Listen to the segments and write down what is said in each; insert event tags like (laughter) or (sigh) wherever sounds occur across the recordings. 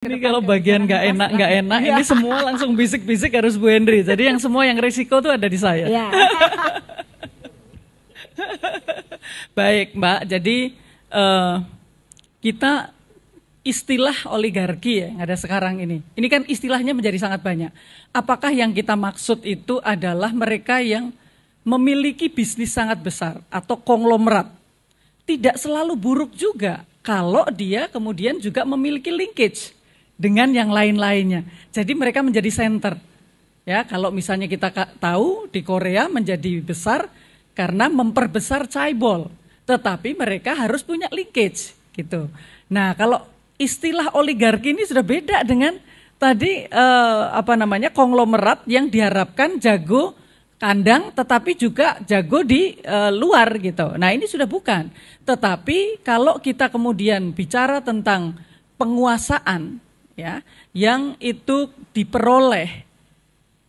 Ini kalau bagian nggak enak nggak enak ini iya. semua langsung bisik-bisik harus Bu Hendri. Jadi yang semua yang risiko tuh ada di saya. Ya. (laughs) Baik Mbak, jadi uh, kita istilah oligarki ya yang ada sekarang ini. Ini kan istilahnya menjadi sangat banyak. Apakah yang kita maksud itu adalah mereka yang memiliki bisnis sangat besar atau konglomerat? Tidak selalu buruk juga kalau dia kemudian juga memiliki linkage dengan yang lain-lainnya. Jadi mereka menjadi center. Ya, kalau misalnya kita tahu di Korea menjadi besar karena memperbesar chaebol, tetapi mereka harus punya linkage gitu. Nah, kalau istilah oligarki ini sudah beda dengan tadi eh, apa namanya konglomerat yang diharapkan jago kandang tetapi juga jago di eh, luar gitu. Nah, ini sudah bukan. Tetapi kalau kita kemudian bicara tentang penguasaan ya yang itu diperoleh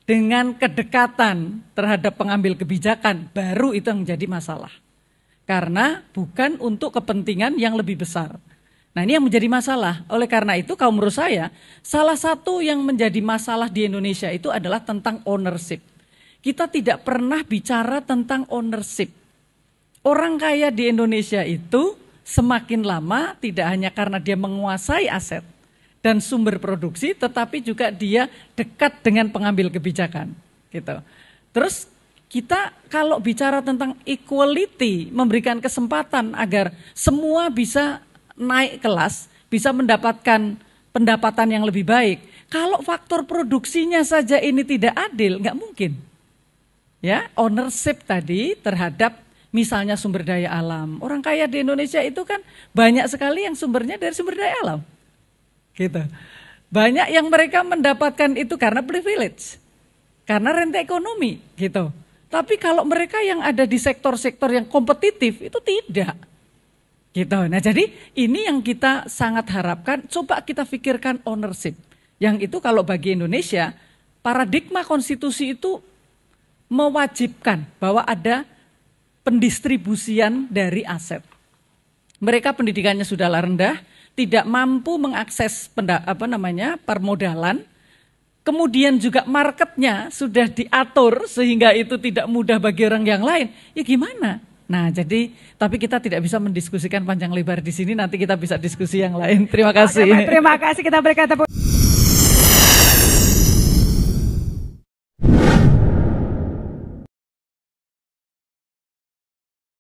dengan kedekatan terhadap pengambil kebijakan baru itu yang menjadi masalah karena bukan untuk kepentingan yang lebih besar. Nah ini yang menjadi masalah. Oleh karena itu kaum menurut saya salah satu yang menjadi masalah di Indonesia itu adalah tentang ownership. Kita tidak pernah bicara tentang ownership. Orang kaya di Indonesia itu semakin lama tidak hanya karena dia menguasai aset, dan sumber produksi, tetapi juga dia dekat dengan pengambil kebijakan. Gitu. Terus kita kalau bicara tentang equality, memberikan kesempatan agar semua bisa naik kelas, bisa mendapatkan pendapatan yang lebih baik. Kalau faktor produksinya saja ini tidak adil, nggak mungkin. Ya, ownership tadi terhadap misalnya sumber daya alam. Orang kaya di Indonesia itu kan banyak sekali yang sumbernya dari sumber daya alam gitu. Banyak yang mereka mendapatkan itu karena privilege, karena rente ekonomi gitu. Tapi kalau mereka yang ada di sektor-sektor yang kompetitif itu tidak. Gitu. Nah, jadi ini yang kita sangat harapkan coba kita pikirkan ownership. Yang itu kalau bagi Indonesia paradigma konstitusi itu mewajibkan bahwa ada pendistribusian dari aset mereka pendidikannya sudah rendah, tidak mampu mengakses penda, apa namanya permodalan, kemudian juga marketnya sudah diatur sehingga itu tidak mudah bagi orang yang lain. Ya gimana? Nah, jadi tapi kita tidak bisa mendiskusikan panjang lebar di sini. Nanti kita bisa diskusi yang lain. Terima kasih. Terima kasih. Kita berikan tepuk.